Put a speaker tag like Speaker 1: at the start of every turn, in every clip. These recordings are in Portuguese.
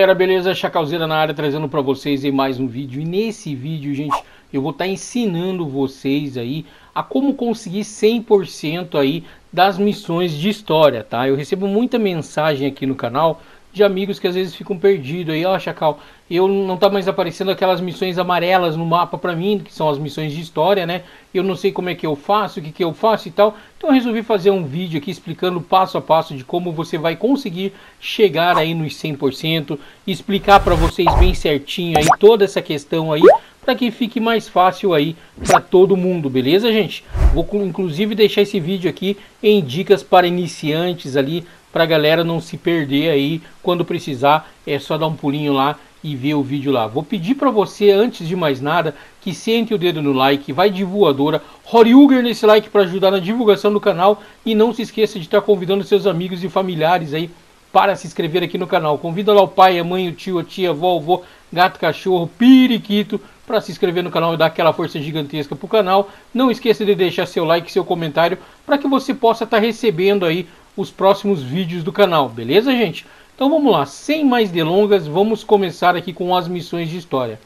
Speaker 1: galera, beleza? Chacalzeira na área trazendo para vocês aí mais um vídeo. E nesse vídeo, gente, eu vou estar tá ensinando vocês aí a como conseguir 100% aí das missões de história, tá? Eu recebo muita mensagem aqui no canal de amigos que às vezes ficam perdidos aí, ó, oh, Chacal, eu não tá mais aparecendo aquelas missões amarelas no mapa para mim, que são as missões de história, né? Eu não sei como é que eu faço, o que que eu faço e tal. Então eu resolvi fazer um vídeo aqui explicando passo a passo de como você vai conseguir chegar aí nos 100%, explicar para vocês bem certinho aí toda essa questão aí para que fique mais fácil aí para todo mundo, beleza, gente? Vou inclusive deixar esse vídeo aqui em dicas para iniciantes ali para a galera não se perder aí. Quando precisar, é só dar um pulinho lá e ver o vídeo lá. Vou pedir para você, antes de mais nada, que sente o dedo no like, vai de voadora, Horiuger nesse like para ajudar na divulgação do canal e não se esqueça de estar tá convidando seus amigos e familiares aí para se inscrever aqui no canal. Convida lá o pai, a mãe, o tio, a tia, a avó, o avô, gato, cachorro, periquito para se inscrever no canal e dar aquela força gigantesca para o canal. Não esqueça de deixar seu like, seu comentário para que você possa estar tá recebendo aí os próximos vídeos do canal, beleza gente? Então vamos lá, sem mais delongas, vamos começar aqui com as missões de história.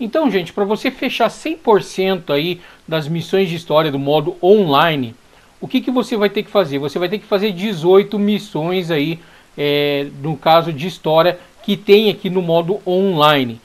Speaker 1: Então gente, para você fechar 100% aí das missões de história do modo online, o que, que você vai ter que fazer? Você vai ter que fazer 18 missões aí, é, no caso de história, que tem aqui no modo online.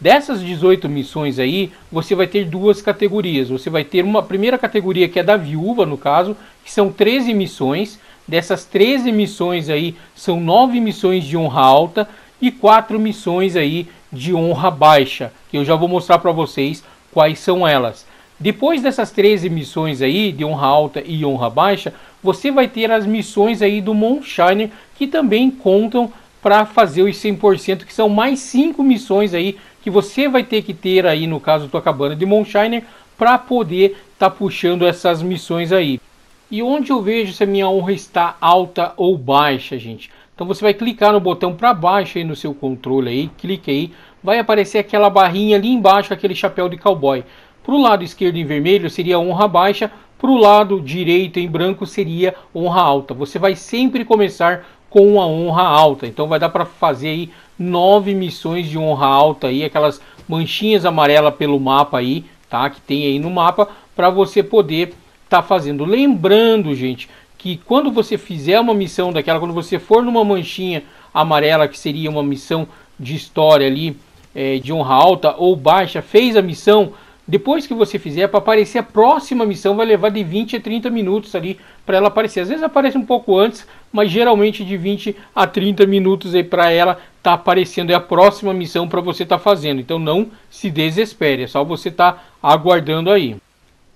Speaker 1: Dessas 18 missões aí, você vai ter duas categorias. Você vai ter uma primeira categoria que é da viúva, no caso, que são 13 missões, Dessas 13 missões aí, são 9 missões de honra alta e 4 missões aí de honra baixa, que eu já vou mostrar para vocês quais são elas. Depois dessas 13 missões aí, de honra alta e honra baixa, você vai ter as missões aí do Moonshiner, que também contam para fazer os 100%, que são mais 5 missões aí que você vai ter que ter aí, no caso, tua cabana de Moonshiner, para poder estar tá puxando essas missões aí. E onde eu vejo se a minha honra está alta ou baixa, gente? Então você vai clicar no botão para baixo aí no seu controle aí, clique aí, vai aparecer aquela barrinha ali embaixo, aquele chapéu de cowboy. Para o lado esquerdo em vermelho seria honra baixa, para o lado direito em branco seria honra alta. Você vai sempre começar com uma honra alta, então vai dar para fazer aí nove missões de honra alta aí, aquelas manchinhas amarelas pelo mapa aí, tá? Que tem aí no mapa, para você poder está fazendo. Lembrando, gente, que quando você fizer uma missão daquela, quando você for numa manchinha amarela, que seria uma missão de história ali, é, de honra alta ou baixa, fez a missão, depois que você fizer, para aparecer a próxima missão, vai levar de 20 a 30 minutos ali para ela aparecer. Às vezes aparece um pouco antes, mas geralmente de 20 a 30 minutos aí para ela tá aparecendo. É a próxima missão para você estar tá fazendo. Então não se desespere, é só você estar tá aguardando aí.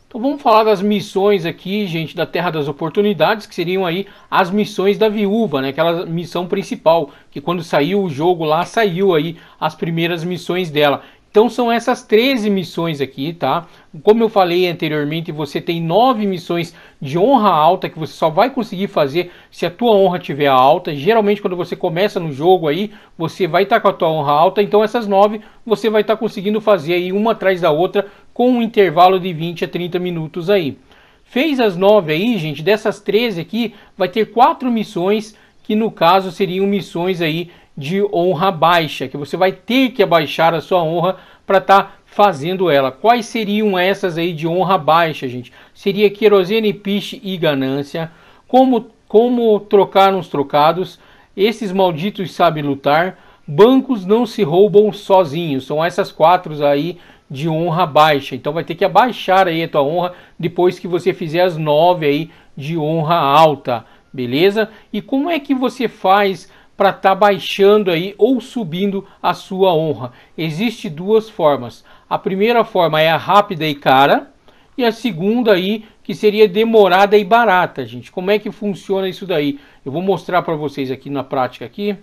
Speaker 1: Então vamos falar das missões aqui, gente, da Terra das Oportunidades, que seriam aí as missões da Viúva, né? Aquela missão principal, que quando saiu o jogo lá, saiu aí as primeiras missões dela. Então são essas 13 missões aqui, tá? Como eu falei anteriormente, você tem nove missões de honra alta que você só vai conseguir fazer se a tua honra tiver alta. Geralmente quando você começa no jogo aí, você vai estar tá com a tua honra alta, então essas nove você vai estar tá conseguindo fazer aí uma atrás da outra com um intervalo de 20 a 30 minutos aí. Fez as 9 aí, gente, dessas 13 aqui, vai ter quatro missões que no caso seriam missões aí de honra baixa, que você vai ter que abaixar a sua honra para estar tá fazendo ela. Quais seriam essas aí de honra baixa, gente? Seria querosene, piche e ganância. Como, como trocar uns trocados. Esses malditos sabem lutar. Bancos não se roubam sozinhos. São essas quatro aí de honra baixa. Então vai ter que abaixar aí a tua honra depois que você fizer as nove aí de honra alta, beleza? E como é que você faz para estar tá baixando aí ou subindo a sua honra? Existe duas formas. A primeira forma é a rápida e cara, e a segunda aí que seria demorada e barata, gente. Como é que funciona isso daí? Eu vou mostrar para vocês aqui na prática aqui.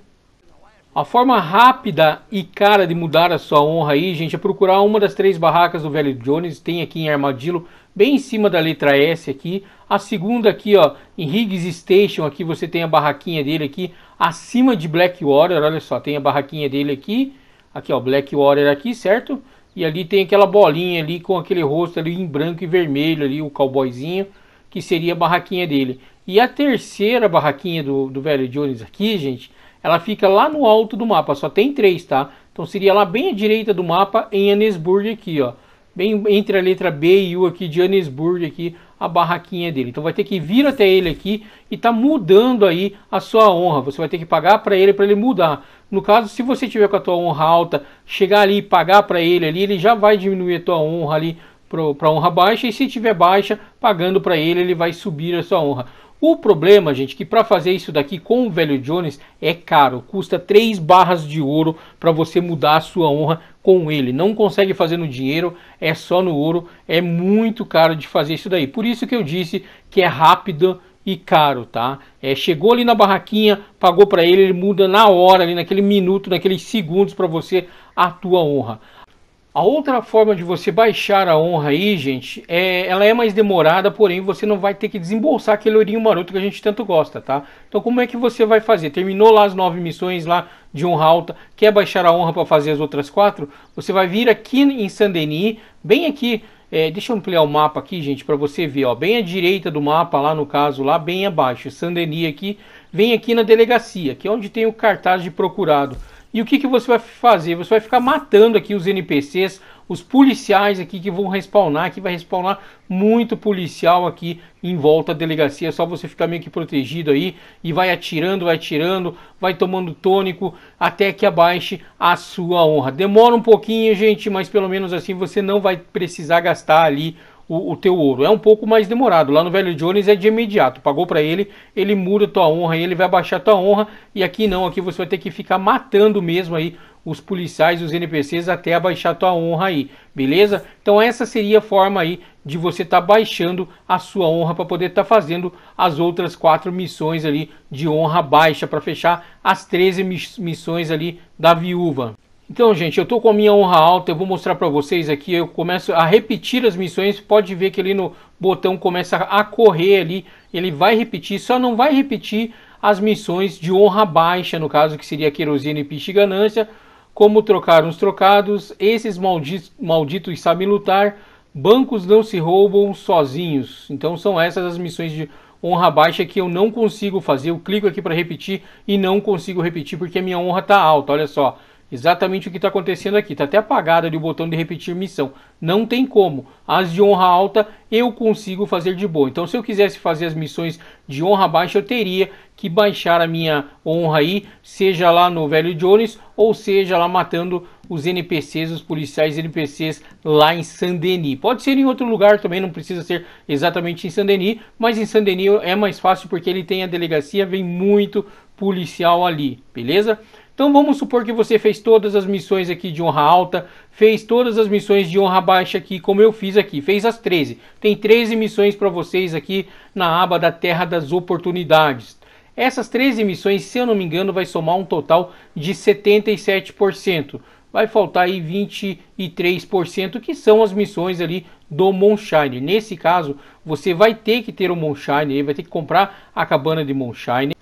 Speaker 1: A forma rápida e cara de mudar a sua honra aí, gente, é procurar uma das três barracas do Velho Jones, tem aqui em Armadillo, bem em cima da letra S aqui. A segunda aqui, ó, em Higgs Station, aqui você tem a barraquinha dele aqui, acima de Blackwater, olha só, tem a barraquinha dele aqui, aqui ó, Blackwater aqui, certo? E ali tem aquela bolinha ali com aquele rosto ali em branco e vermelho ali, o cowboyzinho, que seria a barraquinha dele. E a terceira barraquinha do, do Velho Jones aqui, gente, ela fica lá no alto do mapa, só tem três, tá? Então seria lá bem à direita do mapa em Annesburg aqui, ó. Bem entre a letra B e U aqui de Annesburg aqui, a barraquinha dele. Então vai ter que vir até ele aqui e tá mudando aí a sua honra. Você vai ter que pagar para ele para ele mudar. No caso, se você tiver com a tua honra alta, chegar ali e pagar para ele ali, ele já vai diminuir a tua honra ali para honra baixa e se tiver baixa, pagando para ele, ele vai subir a sua honra. O problema, gente, que para fazer isso daqui com o velho Jones é caro, custa 3 barras de ouro para você mudar a sua honra com ele. Não consegue fazer no dinheiro, é só no ouro, é muito caro de fazer isso daí. Por isso que eu disse que é rápido e caro, tá? É, chegou ali na barraquinha, pagou para ele, ele muda na hora, ali naquele minuto, naqueles segundos para você a tua honra. A outra forma de você baixar a honra aí, gente, é, ela é mais demorada, porém você não vai ter que desembolsar aquele ourinho maroto que a gente tanto gosta, tá? Então como é que você vai fazer? Terminou lá as nove missões lá de honra alta, quer baixar a honra para fazer as outras quatro? Você vai vir aqui em Saint-Denis, bem aqui, é, deixa eu ampliar o mapa aqui, gente, para você ver, ó, bem à direita do mapa, lá no caso, lá bem abaixo, Saint-Denis aqui, vem aqui na delegacia, que é onde tem o cartaz de procurado. E o que, que você vai fazer? Você vai ficar matando aqui os NPCs, os policiais aqui que vão respawnar, que vai respawnar muito policial aqui em volta da delegacia, é só você ficar meio que protegido aí e vai atirando, vai atirando, vai tomando tônico até que abaixe a sua honra. Demora um pouquinho, gente, mas pelo menos assim você não vai precisar gastar ali o, o teu ouro. É um pouco mais demorado. Lá no Velho Jones é de imediato. Pagou para ele, ele muda tua honra, ele vai baixar tua honra. E aqui não, aqui você vai ter que ficar matando mesmo aí os policiais, os NPCs até abaixar tua honra aí, beleza? Então essa seria a forma aí de você estar tá baixando a sua honra para poder estar tá fazendo as outras quatro missões ali de honra baixa para fechar as 13 missões ali da viúva. Então, gente, eu estou com a minha honra alta, eu vou mostrar para vocês aqui, eu começo a repetir as missões, pode ver que ali no botão começa a correr ali, ele vai repetir, só não vai repetir as missões de honra baixa, no caso que seria querosene e piche ganância, como trocar uns trocados, esses malditos, malditos sabem lutar, bancos não se roubam sozinhos. Então são essas as missões de honra baixa que eu não consigo fazer. Eu clico aqui para repetir e não consigo repetir porque a minha honra está alta. Olha só, Exatamente o que está acontecendo aqui. Está até apagado ali o botão de repetir missão. Não tem como. As de honra alta eu consigo fazer de boa. Então, se eu quisesse fazer as missões de honra baixa, eu teria que baixar a minha honra aí, seja lá no Velho Jones ou seja lá matando os NPCs, os policiais NPCs lá em Saint-Denis. Pode ser em outro lugar também, não precisa ser exatamente em Saint-Denis, mas em Saint-Denis é mais fácil porque ele tem a delegacia, vem muito policial ali, beleza? Então vamos supor que você fez todas as missões aqui de honra alta, fez todas as missões de honra baixa aqui, como eu fiz aqui, fez as 13. Tem 13 missões para vocês aqui na aba da Terra das Oportunidades. Essas 13 missões, se eu não me engano, vai somar um total de 77%. Vai faltar aí 23%, que são as missões ali do Moonshine. Nesse caso, você vai ter que ter o Moonshine, vai ter que comprar a cabana de Moonshine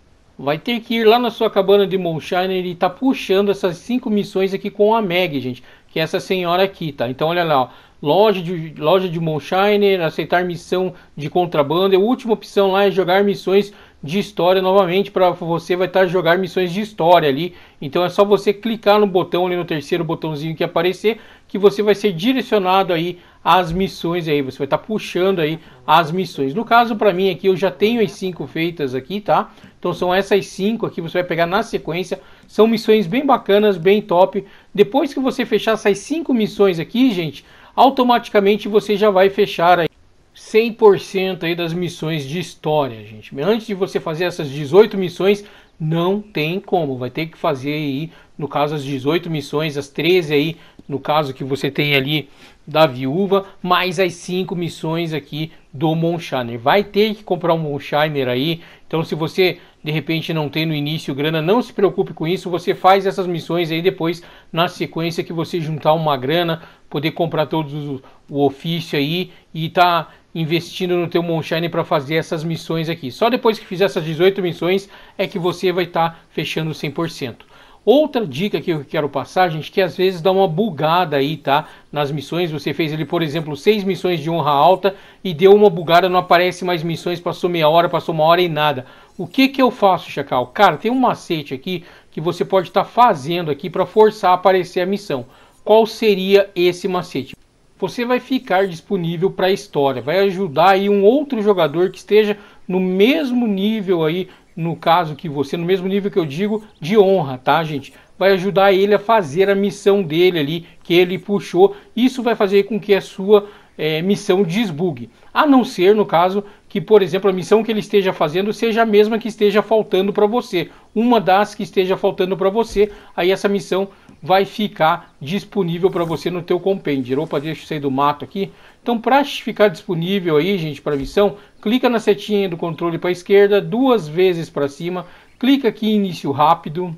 Speaker 1: vai ter que ir lá na sua cabana de moonshine e tá puxando essas cinco missões aqui com a Meg, gente, que é essa senhora aqui, tá? Então olha lá, ó, loja de loja de moonshine aceitar missão de contrabando, e a última opção lá é jogar missões de história novamente para você vai estar tá jogar missões de história ali. Então é só você clicar no botão ali no terceiro botãozinho que aparecer que você vai ser direcionado aí as missões aí. Você vai estar tá puxando aí as missões. No caso, para mim aqui, eu já tenho as cinco feitas aqui, tá? Então são essas cinco aqui, você vai pegar na sequência. São missões bem bacanas, bem top. Depois que você fechar essas cinco missões aqui, gente, automaticamente você já vai fechar aí 100% aí das missões de história, gente. Antes de você fazer essas 18 missões, não tem como, vai ter que fazer aí, no caso, as 18 missões, as 13 aí, no caso que você tem ali da viúva, mais as 5 missões aqui do Monshiner. Vai ter que comprar um Monshiner aí, então se você de repente não tem no início grana, não se preocupe com isso, você faz essas missões aí depois, na sequência que você juntar uma grana, poder comprar todos os, o ofício aí e tá investindo no teu Moonshine para fazer essas missões aqui. Só depois que fizer essas 18 missões é que você vai estar tá fechando 100%. Outra dica que eu quero passar, gente, que às vezes dá uma bugada aí, tá? Nas missões, você fez ali, por exemplo, seis missões de honra alta e deu uma bugada, não aparece mais missões, passou meia hora, passou uma hora e nada. O que que eu faço, Chacal? Cara, tem um macete aqui que você pode estar tá fazendo aqui para forçar a aparecer a missão. Qual seria esse macete? você vai ficar disponível para a história, vai ajudar aí um outro jogador que esteja no mesmo nível aí, no caso que você, no mesmo nível que eu digo, de honra, tá, gente? Vai ajudar ele a fazer a missão dele ali que ele puxou. Isso vai fazer com que a sua é, missão desbugue. A não ser, no caso, que, por exemplo, a missão que ele esteja fazendo seja a mesma que esteja faltando para você. Uma das que esteja faltando para você, aí essa missão vai ficar disponível para você no teu compêndio. Opa, deixa eu sair do mato aqui. Então, para ficar disponível aí, gente, para missão, clica na setinha do controle para a esquerda, duas vezes para cima, clica aqui em início rápido.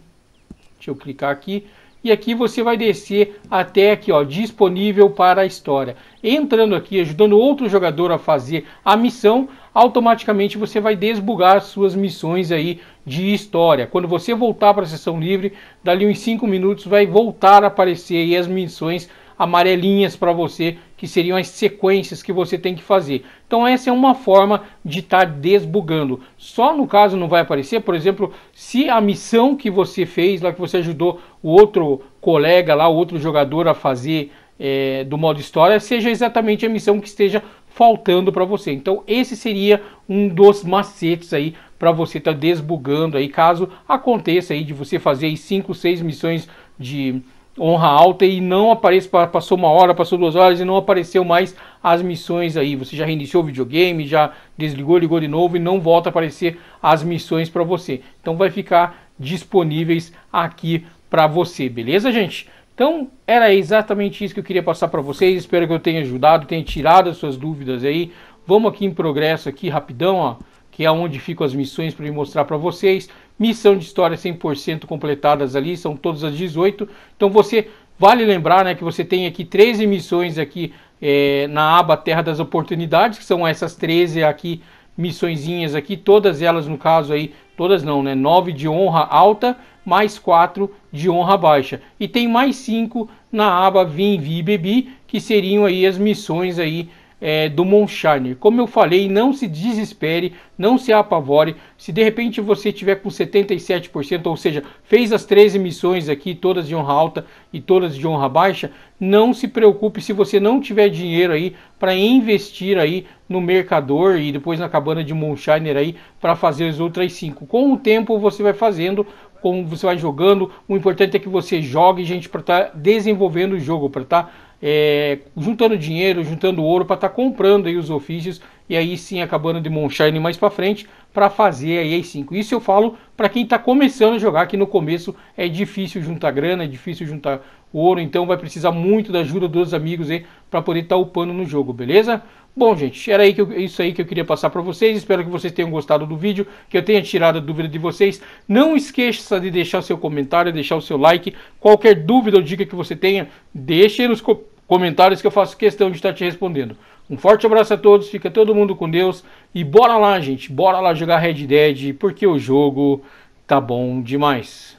Speaker 1: Deixa eu clicar aqui e aqui você vai descer até aqui, ó, disponível para a história. Entrando aqui, ajudando outro jogador a fazer a missão, automaticamente você vai desbugar suas missões aí de história. Quando você voltar para a sessão livre, dali uns 5 minutos vai voltar a aparecer aí as missões amarelinhas para você, que seriam as sequências que você tem que fazer. Então essa é uma forma de estar tá desbugando. Só no caso não vai aparecer, por exemplo, se a missão que você fez, lá que você ajudou o outro colega lá, o outro jogador a fazer é, do modo história, seja exatamente a missão que esteja faltando para você. Então esse seria um dos macetes aí para você estar tá desbugando aí, caso aconteça aí de você fazer aí 5, 6 missões de honra alta e não aparece, passou uma hora, passou duas horas e não apareceu mais as missões aí. Você já reiniciou o videogame, já desligou, ligou de novo e não volta a aparecer as missões para você. Então vai ficar disponíveis aqui para você, beleza, gente? Então, era exatamente isso que eu queria passar para vocês. Espero que eu tenha ajudado, tenha tirado as suas dúvidas aí. Vamos aqui em progresso aqui rapidão, ó, que é onde ficam as missões para mostrar para vocês. Missão de história 100% completadas ali, são todas as 18. Então você vale lembrar, né, que você tem aqui 13 missões aqui é, na aba Terra das Oportunidades, que são essas 13 aqui missõezinhas aqui, todas elas no caso aí todas não, né? 9 de honra alta, mais 4 de honra baixa. E tem mais 5 na aba Vim, Vi e Bebi, que seriam aí as missões aí é, do Monshine. Como eu falei, não se desespere, não se apavore. Se de repente você tiver com 77%, ou seja, fez as 13 missões aqui, todas de honra alta e todas de honra baixa, não se preocupe se você não tiver dinheiro aí para investir aí no Mercador e depois na cabana de Moonshiner aí para fazer as outras cinco. Com o tempo você vai fazendo, como você vai jogando. O importante é que você jogue, gente, para estar tá desenvolvendo o jogo, para estar tá, é, juntando dinheiro, juntando ouro, para estar tá comprando aí os ofícios e aí sim a cabana de Moonshine mais para frente para fazer aí as 5. Isso eu falo para quem está começando a jogar, que no começo é difícil juntar grana, é difícil juntar ouro, então vai precisar muito da ajuda dos amigos aí para poder estar tá upando no jogo, beleza? Bom, gente, era aí que eu, isso aí que eu queria passar para vocês. Espero que vocês tenham gostado do vídeo, que eu tenha tirado a dúvida de vocês. Não esqueça de deixar seu comentário, deixar o seu like. Qualquer dúvida ou dica que você tenha, deixe nos co comentários que eu faço questão de estar te respondendo. Um forte abraço a todos, fica todo mundo com Deus e bora lá, gente, bora lá jogar Red Dead, porque o jogo tá bom demais.